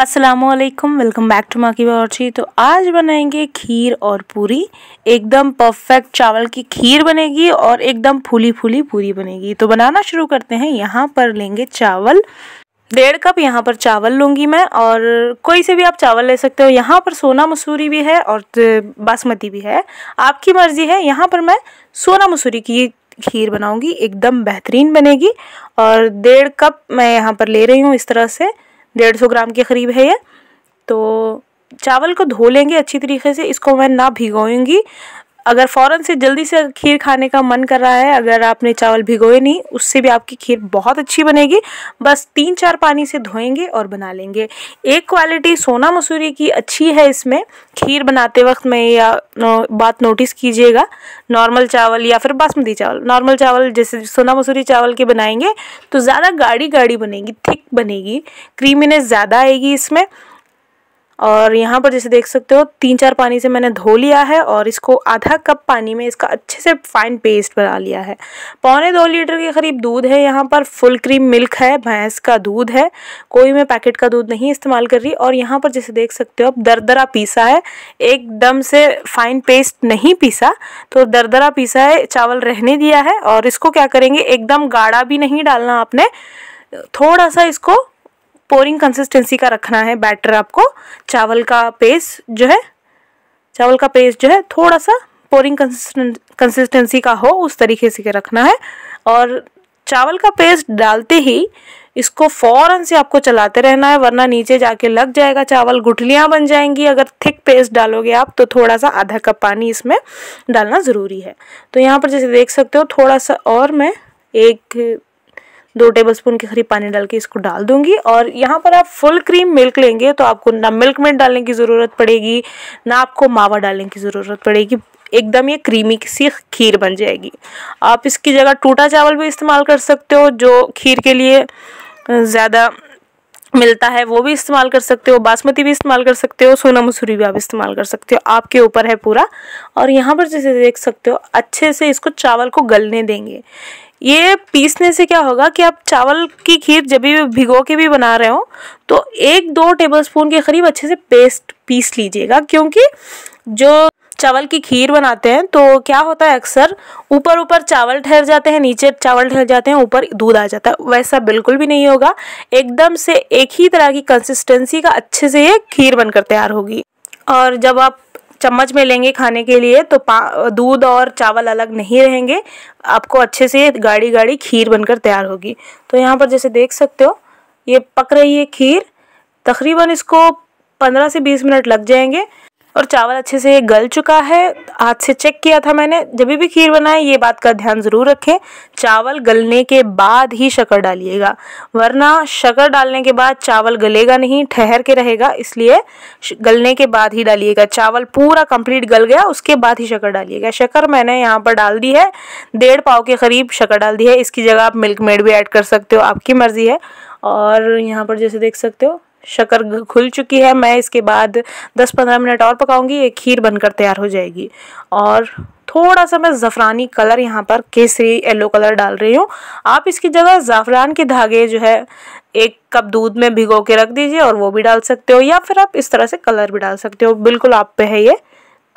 असलकम welcome back to माकी बावर्ची तो आज बनाएंगे खीर और पूरी एकदम परफेक्ट चावल की खीर बनेगी और एकदम फूली फूली पूरी बनेगी तो बनाना शुरू करते हैं यहाँ पर लेंगे चावल डेढ़ कप यहाँ पर चावल लूँगी मैं और कोई से भी आप चावल ले सकते हो यहाँ पर सोना मसूरी भी है और बासमती भी है आपकी मर्ज़ी है यहाँ पर मैं सोना मसूरी की खीर बनाऊँगी एकदम बेहतरीन बनेगी और डेढ़ कप मैं यहाँ पर ले रही हूँ इस तरह से डेढ़ सौ ग्राम के करीब है ये तो चावल को धो लेंगे अच्छी तरीके से इसको मैं ना भिगोएंगी अगर फ़ौरन से जल्दी से खीर खाने का मन कर रहा है अगर आपने चावल भिगोए नहीं उससे भी आपकी खीर बहुत अच्छी बनेगी बस तीन चार पानी से धोएंगे और बना लेंगे एक क्वालिटी सोना मसूरी की अच्छी है इसमें खीर बनाते वक्त में या बात नोटिस कीजिएगा नॉर्मल चावल या फिर बासमती चावल नॉर्मल चावल जैसे सोना मसूरी चावल के बनाएंगे तो ज़्यादा गाढ़ी गाढ़ी बनेगी थिक बनेगी क्रीमीनेस ज़्यादा आएगी इसमें और यहाँ पर जैसे देख सकते हो तीन चार पानी से मैंने धो लिया है और इसको आधा कप पानी में इसका अच्छे से फाइन पेस्ट बना लिया है पौने दो लीटर के करीब दूध है यहाँ पर फुल क्रीम मिल्क है भैंस का दूध है कोई मैं पैकेट का दूध नहीं इस्तेमाल कर रही और यहाँ पर जैसे देख सकते हो अब दरदरा पीसा है एकदम से फाइन पेस्ट नहीं पीसा तो दरदरा पीसा है चावल रहने दिया है और इसको क्या करेंगे एकदम गाढ़ा भी नहीं डालना आपने थोड़ा सा इसको पोरिंग कंसिस्टेंसी का रखना है बैटर आपको चावल का पेस्ट जो है चावल का पेस्ट जो है थोड़ा सा पोरिंग कंसिस्टेंसी का हो उस तरीके से के रखना है और चावल का पेस्ट डालते ही इसको फ़ौरन से आपको चलाते रहना है वरना नीचे जाके लग जाएगा चावल गुठलियाँ बन जाएंगी अगर थिक पेस्ट डालोगे आप तो थोड़ा सा आधा कप पानी इसमें डालना ज़रूरी है तो यहाँ पर जैसे देख सकते हो थोड़ा सा और मैं एक दो टेबल स्पून के करीब पानी डाल के इसको डाल दूंगी और यहाँ पर आप फुल क्रीम मिल्क लेंगे तो आपको ना मिल्क मेड डालने की ज़रूरत पड़ेगी ना आपको मावा डालने की ज़रूरत पड़ेगी एकदम ये क्रीमी सी खीर बन जाएगी आप इसकी जगह टूटा चावल भी इस्तेमाल कर सकते हो जो खीर के लिए ज़्यादा मिलता है वो भी इस्तेमाल कर सकते हो बासमती भी इस्तेमाल कर सकते हो सोना मसूरी भी आप इस्तेमाल कर सकते हो आपके ऊपर है पूरा और यहाँ पर जैसे देख सकते हो अच्छे से इसको चावल को गलने देंगे ये पीसने से क्या होगा कि आप चावल की खीर जब भी भिगो के भी बना रहे हो तो एक दो टेबलस्पून के करीब अच्छे से पेस्ट पीस लीजिएगा क्योंकि जो चावल की खीर बनाते हैं तो क्या होता है अक्सर ऊपर ऊपर चावल ठहर जाते हैं नीचे चावल ठहर जाते हैं ऊपर दूध आ जाता है वैसा बिल्कुल भी नहीं होगा एकदम से एक ही तरह की कंसिस्टेंसी का अच्छे से ये खीर बनकर तैयार होगी और जब आप चम्मच में लेंगे खाने के लिए तो दूध और चावल अलग नहीं रहेंगे आपको अच्छे से गाढ़ी गाढ़ी खीर बनकर तैयार होगी तो यहाँ पर जैसे देख सकते हो ये पक रही है खीर तकरीबन इसको पंद्रह से बीस मिनट लग जाएंगे और चावल अच्छे से गल चुका है हाथ से चेक किया था मैंने जब भी खीर बनाए ये बात का ध्यान ज़रूर रखें चावल गलने के बाद ही शक्कर डालिएगा वरना शक्कर डालने के बाद चावल गलेगा नहीं ठहर के रहेगा इसलिए गलने के बाद ही डालिएगा चावल पूरा कंप्लीट गल गया उसके बाद ही शक्कर डालिएगा शक्कर मैंने यहाँ पर डाल दी है डेढ़ पाव के करीब शक्कर डाल दी है इसकी जगह आप मिल्क मेड भी ऐड कर सकते हो आपकी मर्ज़ी है और यहाँ पर जैसे देख सकते हो शक्कर खुल चुकी है मैं इसके बाद 10-15 मिनट और पकाऊंगी ये खीर बनकर तैयार हो जाएगी और थोड़ा सा मैं ज़फ़रानी कलर यहाँ पर केसरी येलो कलर डाल रही हूँ आप इसकी जगह ज़ाफ़रान के धागे जो है एक कप दूध में भिगो के रख दीजिए और वो भी डाल सकते हो या फिर आप इस तरह से कलर भी डाल सकते हो बिल्कुल आप पे है ये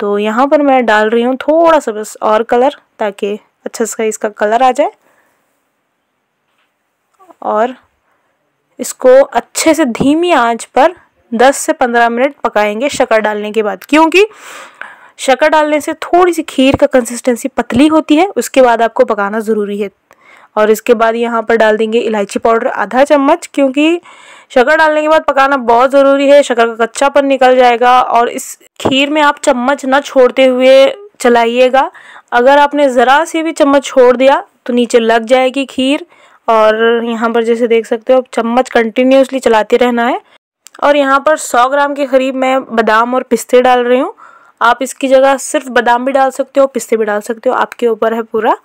तो यहाँ पर मैं डाल रही हूँ थोड़ा सा बस और कलर ताकि अच्छा सा इसका कलर आ जाए और इसको अच्छे से धीमी आंच पर 10 से 15 मिनट पकाएंगे शक्कर डालने के बाद क्योंकि शक्कर डालने से थोड़ी सी खीर का कंसिस्टेंसी पतली होती है उसके बाद आपको पकाना ज़रूरी है और इसके बाद यहाँ पर डाल देंगे इलायची पाउडर आधा चम्मच क्योंकि शक्कर डालने के बाद पकाना बहुत ज़रूरी है शक्कर का कच्चापन निकल जाएगा और इस खीर में आप चम्मच ना छोड़ते हुए चलाइएगा अगर आपने ज़रा सी भी चम्मच छोड़ दिया तो नीचे लग जाएगी खीर और यहाँ पर जैसे देख सकते हो अब चम्मच कंटिन्यूसली चलाते रहना है और यहाँ पर 100 ग्राम के करीब मैं बादाम और पिस्ते डाल रही हूँ आप इसकी जगह सिर्फ बादाम भी डाल सकते हो पिस्ते भी डाल सकते हो आपके ऊपर है पूरा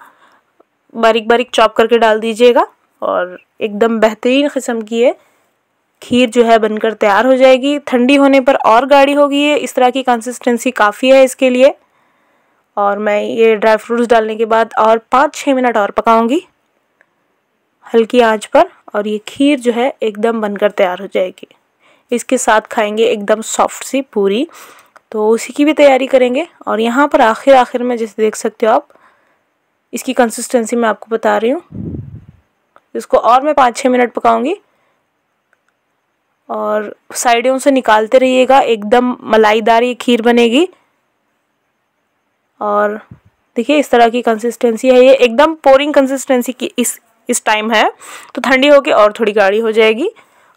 बारीक बारीक चॉप करके डाल दीजिएगा और एकदम बेहतरीन किस्म की है खीर जो है बनकर तैयार हो जाएगी ठंडी होने पर और गाढ़ी होगी ये इस तरह की कंसिस्टेंसी काफ़ी है इसके लिए और मैं ये ड्राई फ्रूट्स डालने के बाद और पाँच छः मिनट और पकाऊंगी हल्की आंच पर और ये खीर जो है एकदम बनकर तैयार हो जाएगी इसके साथ खाएंगे एकदम सॉफ्ट सी पूरी तो उसी की भी तैयारी करेंगे और यहाँ पर आखिर आखिर में जैसे देख सकते हो आप इसकी कंसिस्टेंसी मैं आपको बता रही हूँ इसको और मैं पाँच छः मिनट पकाऊंगी और साइडों से निकालते रहिएगा एकदम मलाईदार ये खीर बनेगी और देखिए इस तरह की कंसिस्टेंसी है ये एकदम पोरिंग कंसिस्टेंसी की इस इस टाइम है तो ठंडी होगी और थोड़ी गाढ़ी हो जाएगी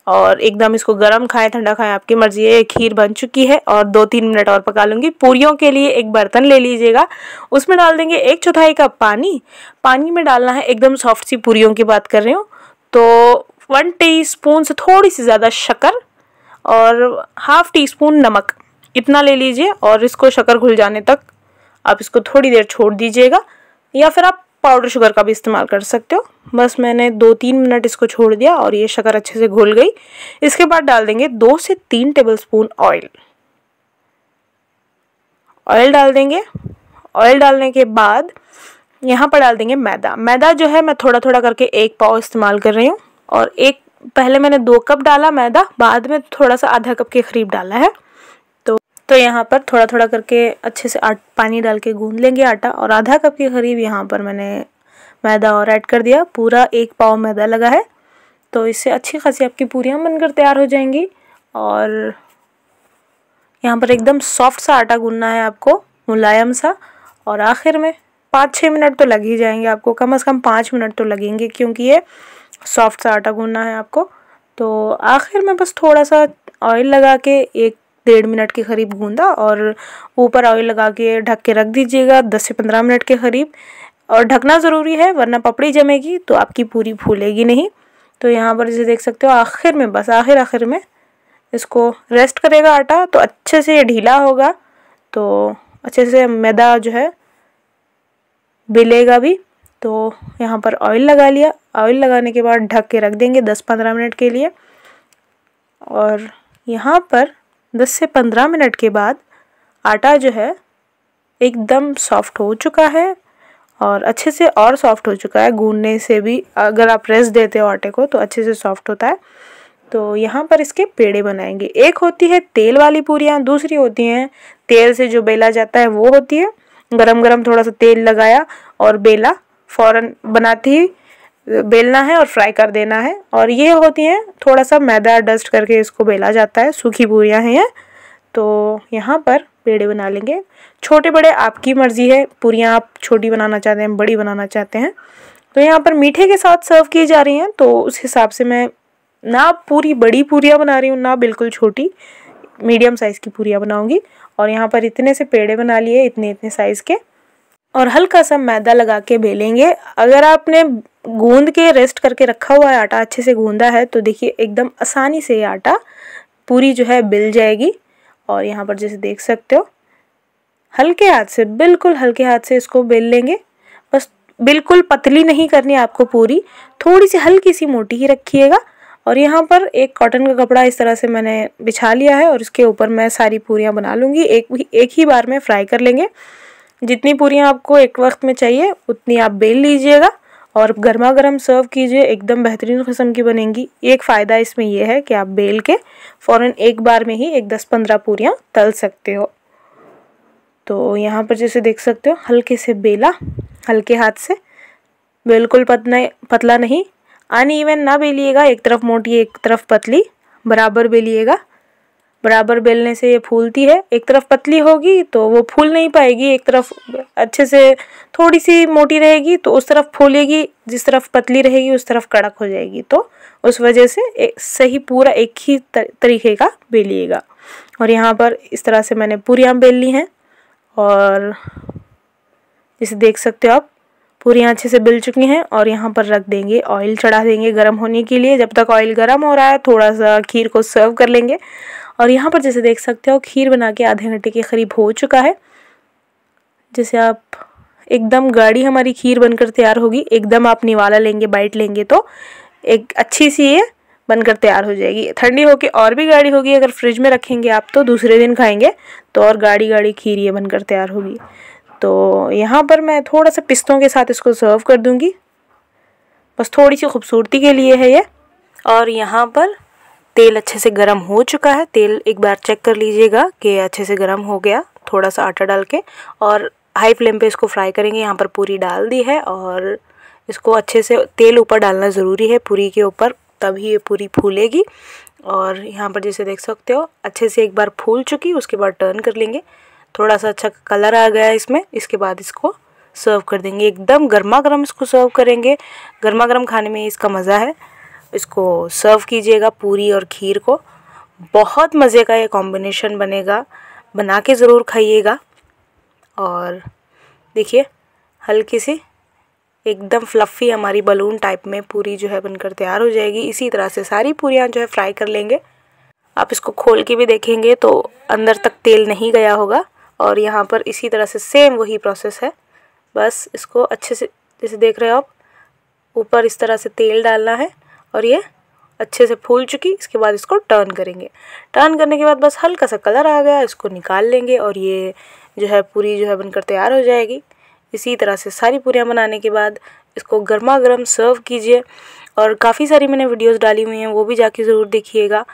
और एकदम इसको गर्म खाएं ठंडा खाएं आपकी मर्जी है खीर बन चुकी है और दो तीन मिनट और पका लूँगी पूरियों के लिए एक बर्तन ले लीजिएगा उसमें डाल देंगे एक चौथाई कप पानी पानी में डालना है एकदम सॉफ्ट सी पूरियों की बात कर रही हूँ तो वन टी स्पून से थोड़ी सी ज़्यादा शक्कर और हाफ़ टी स्पून नमक इतना ले लीजिए और इसको शक्कर घुल जाने तक आप इसको थोड़ी देर छोड़ दीजिएगा या फिर आप पाउडर शुगर का भी इस्तेमाल कर सकते हो बस मैंने दो तीन मिनट इसको छोड़ दिया और ये शक्कर अच्छे से घुल गई इसके बाद डाल देंगे दो से तीन टेबलस्पून ऑयल ऑयल डाल देंगे ऑयल डालने के बाद यहाँ पर डाल देंगे मैदा मैदा जो है मैं थोड़ा थोड़ा करके एक पाव इस्तेमाल कर रही हूँ और एक पहले मैंने दो कप डाला मैदा बाद में थोड़ा सा आधा कप के करीब डाला है तो यहाँ पर थोड़ा थोड़ा करके अच्छे से आट पानी डाल के गूंद लेंगे आटा और आधा कप के करीब यहाँ पर मैंने मैदा और ऐड कर दिया पूरा एक पाव मैदा लगा है तो इससे अच्छी खासी आपकी पूरियाँ बनकर तैयार हो जाएंगी और यहाँ पर एकदम सॉफ्ट सा आटा गूंदना है आपको मुलायम सा और आखिर में पाँच छः मिनट तो लग ही जाएंगे आपको कम अज़ कम पाँच मिनट तो लगेंगे क्योंकि ये सॉफ्ट सा आटा गूनना है आपको तो आखिर में बस थोड़ा सा ऑयल लगा के एक डेढ़ मिनट के करीब गूंदा और ऊपर ऑयल लगा के ढक के रख दीजिएगा दस से पंद्रह मिनट के करीब और ढकना ज़रूरी है वरना पपड़ी जमेगी तो आपकी पूरी फूलेगी नहीं तो यहाँ पर जैसे देख सकते हो आखिर में बस आखिर आखिर में इसको रेस्ट करेगा आटा तो अच्छे से ये ढीला होगा तो अच्छे से मैदा जो है बिलेगा भी तो यहाँ पर ऑयल लगा लिया ऑयल लगाने के बाद ढक के रख देंगे दस पंद्रह मिनट के लिए और यहाँ पर 10 से 15 मिनट के बाद आटा जो है एकदम सॉफ्ट हो चुका है और अच्छे से और सॉफ्ट हो चुका है गूंदने से भी अगर आप रेस्ट देते हो आटे को तो अच्छे से सॉफ्ट होता है तो यहाँ पर इसके पेड़े बनाएंगे एक होती है तेल वाली पूरियाँ दूसरी होती हैं तेल से जो बेला जाता है वो होती है गरम गरम थोड़ा सा तेल लगाया और बेला फ़ौरन बनाती ही बेलना है और फ्राई कर देना है और ये होती हैं थोड़ा सा मैदा डस्ट करके इसको बेला जाता है सूखी पूरियाँ हैं ये तो यहाँ पर पेड़े बना लेंगे छोटे बड़े आपकी मर्ज़ी है पूरियाँ आप छोटी बनाना चाहते हैं बड़ी बनाना चाहते हैं तो यहाँ पर मीठे के साथ सर्व की जा रही हैं तो उस हिसाब से मैं ना पूरी बड़ी पूरियाँ बना रही हूँ ना बिल्कुल छोटी मीडियम साइज़ की पूरियाँ बनाऊँगी और यहाँ पर इतने से पेड़े बना लिए इतने इतने साइज़ के और हल्का सा मैदा लगा के बेलेंगे अगर आपने गूंद के रेस्ट करके रखा हुआ है आटा अच्छे से गूंदा है तो देखिए एकदम आसानी से ये आटा पूरी जो है बिल जाएगी और यहाँ पर जैसे देख सकते हो हल्के हाथ से बिल्कुल हल्के हाथ से इसको बेल लेंगे बस बिल्कुल पतली नहीं करनी आपको पूरी थोड़ी सी हल्की सी मोटी ही रखिएगा और यहाँ पर एक कॉटन का कपड़ा इस तरह से मैंने बिछा लिया है और इसके ऊपर मैं सारी पूरियाँ बना लूँगी एक एक ही बार में फ्राई कर लेंगे जितनी पूरियाँ आपको एक वक्त में चाहिए उतनी आप बेल लीजिएगा और गर्मा गर्म सर्व कीजिए एकदम बेहतरीन किस्म की बनेंगी एक फ़ायदा इसमें यह है कि आप बेल के फ़ौर एक बार में ही एक दस पंद्रह पूरियाँ तल सकते हो तो यहाँ पर जैसे देख सकते हो हल्के से बेला हल्के हाथ से बिल्कुल पतना पतला नहीं अन ना बेलिएगा एक तरफ मोटी एक तरफ पतली बराबर बेलिएगा बराबर बेलने से ये फूलती है एक तरफ पतली होगी तो वो फूल नहीं पाएगी एक तरफ अच्छे से थोड़ी सी मोटी रहेगी तो उस तरफ फूलेगी जिस तरफ पतली रहेगी उस तरफ कड़क हो जाएगी तो उस वजह से सही पूरा एक ही तरीके का बेलिएगा और यहाँ पर इस तरह से मैंने पूरी आम बेल ली हैं और इसे देख सकते हो आप पूरी अच्छे से बिल चुकी हैं और यहाँ पर रख देंगे ऑयल चढ़ा देंगे गर्म होने के लिए जब तक ऑयल गर्म हो रहा है थोड़ा सा खीर को सर्व कर लेंगे और यहाँ पर जैसे देख सकते हो खीर बना के आधे घंटे के करीब हो चुका है जैसे आप एकदम गाढ़ी हमारी खीर बनकर तैयार होगी एकदम आप निवाला लेंगे बाइट लेंगे तो एक अच्छी सी ये बनकर तैयार हो जाएगी ठंडी होके और भी गाढ़ी होगी अगर फ्रिज में रखेंगे आप तो दूसरे दिन खाएंगे तो और गाढ़ी गाढ़ी खीर ये बनकर तैयार होगी तो यहाँ पर मैं थोड़ा सा पिस्तों के साथ इसको सर्व कर दूँगी बस थोड़ी सी खूबसूरती के लिए है ये और यहाँ पर तेल अच्छे से गर्म हो चुका है तेल एक बार चेक कर लीजिएगा कि अच्छे से गर्म हो गया थोड़ा सा आटा डाल के और हाई फ्लेम पे इसको फ्राई करेंगे यहाँ पर पूरी डाल दी है और इसको अच्छे से तेल ऊपर डालना ज़रूरी है पूरी के ऊपर तभी ये पूरी फूलेगी और यहाँ पर जैसे देख सकते हो अच्छे से एक बार फूल चुकी उसके बाद टर्न कर लेंगे थोड़ा सा अच्छा कलर आ गया है इसमें इसके बाद इसको सर्व कर देंगे एकदम गर्मा गर्म इसको सर्व करेंगे गर्मा गर्म खाने में इसका मज़ा है इसको सर्व कीजिएगा पूरी और खीर को बहुत मज़े का ये कॉम्बिनेशन बनेगा बना के ज़रूर खाइएगा और देखिए हल्की सी एकदम फ्लफ़ी हमारी बलून टाइप में पूरी जो है बनकर तैयार हो जाएगी इसी तरह से सारी पूरियाँ जो है फ्राई कर लेंगे आप इसको खोल के भी देखेंगे तो अंदर तक तेल नहीं गया होगा और यहाँ पर इसी तरह से सेम वही प्रोसेस है बस इसको अच्छे से जैसे देख रहे हो आप ऊपर इस तरह से तेल डालना है और ये अच्छे से फूल चुकी इसके बाद इसको टर्न करेंगे टर्न करने के बाद बस हल्का सा कलर आ गया इसको निकाल लेंगे और ये जो है पूरी जो है बनकर तैयार हो जाएगी इसी तरह से सारी पूरियाँ बनाने के बाद इसको गर्मा गर्म सर्व कीजिए और काफ़ी सारी मैंने वीडियोस डाली हुई हैं वो भी जाके ज़रूर देखिएगा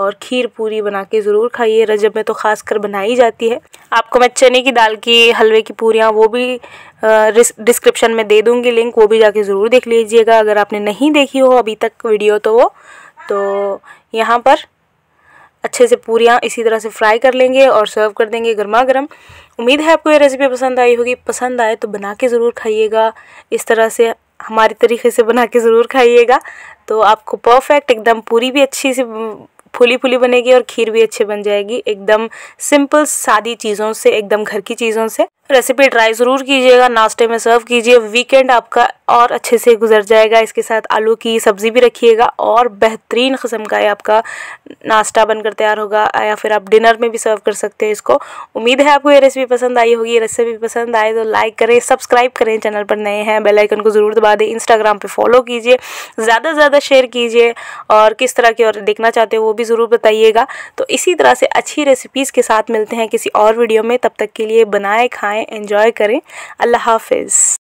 और खीर पूरी बना के ज़रूर खाइए रजब में तो ख़ास कर बनाई जाती है आपको मैं चने की दाल की हलवे की पूरियाँ वो भी डिस्क्रिप्शन में दे दूँगी लिंक वो भी जाके ज़रूर देख लीजिएगा अगर आपने नहीं देखी हो अभी तक वीडियो तो वो तो यहाँ पर अच्छे से पूरियाँ इसी तरह से फ्राई कर लेंगे और सर्व कर देंगे गर्मा गर्म उम्मीद है आपको ये रेसिपी पसंद आई होगी पसंद आए तो बना के ज़रूर खाइएगा इस तरह से हमारे तरीके से बना के ज़रूर खाइएगा तो आपको परफेक्ट एकदम पूरी भी अच्छी सी फूली फूली बनेगी और खीर भी अच्छे बन जाएगी एकदम सिंपल सादी चीज़ों से एकदम घर की चीज़ों से रेसिपी ट्राई ज़रूर कीजिएगा नाश्ते में सर्व कीजिए वीकेंड आपका और अच्छे से गुजर जाएगा इसके साथ आलू की सब्ज़ी भी रखिएगा और बेहतरीन कस्म का ये आपका नाश्ता बनकर तैयार होगा या फिर आप डिनर में भी सर्व कर सकते हैं इसको उम्मीद है आपको ये रेसिपी पसंद आई होगी ये रेसिपी पसंद आए तो लाइक करें सब्सक्राइब करें चैनल पर नए हैं बेल आइकन को ज़रूर दबा दें इंस्टाग्राम पे फॉलो कीजिए ज़्यादा से ज़्यादा शेयर कीजिए और किस तरह की और देखना चाहते हो वो भी ज़रूर बताइएगा तो इसी तरह से अच्छी रेसिपीज़ के साथ मिलते हैं किसी और वीडियो में तब तक के लिए बनाए खाएँ इन्जॉय करें अल्लाह हाफिज़